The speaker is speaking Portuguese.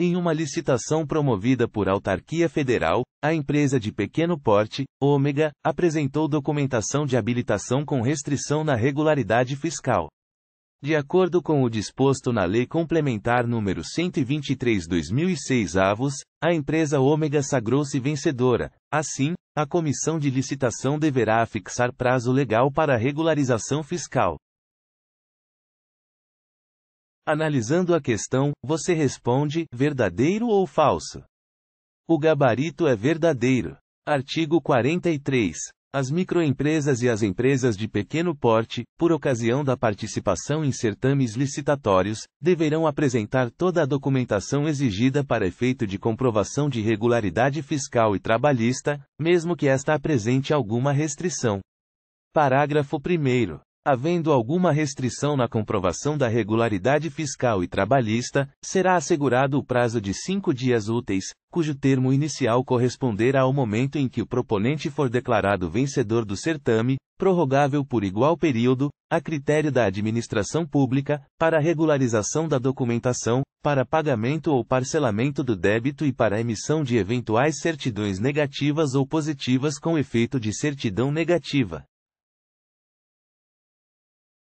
Em uma licitação promovida por autarquia federal, a empresa de pequeno porte, Ômega, apresentou documentação de habilitação com restrição na regularidade fiscal. De acordo com o disposto na Lei Complementar número 123/2006 avos, a empresa Ômega sagrou-se vencedora. Assim, a comissão de licitação deverá fixar prazo legal para regularização fiscal. Analisando a questão, você responde: verdadeiro ou falso? O gabarito é verdadeiro. Artigo 43. As microempresas e as empresas de pequeno porte, por ocasião da participação em certames licitatórios, deverão apresentar toda a documentação exigida para efeito de comprovação de regularidade fiscal e trabalhista, mesmo que esta apresente alguma restrição. Parágrafo 1 havendo alguma restrição na comprovação da regularidade fiscal e trabalhista, será assegurado o prazo de cinco dias úteis, cujo termo inicial corresponderá ao momento em que o proponente for declarado vencedor do certame, prorrogável por igual período, a critério da administração pública, para regularização da documentação, para pagamento ou parcelamento do débito e para emissão de eventuais certidões negativas ou positivas com efeito de certidão negativa.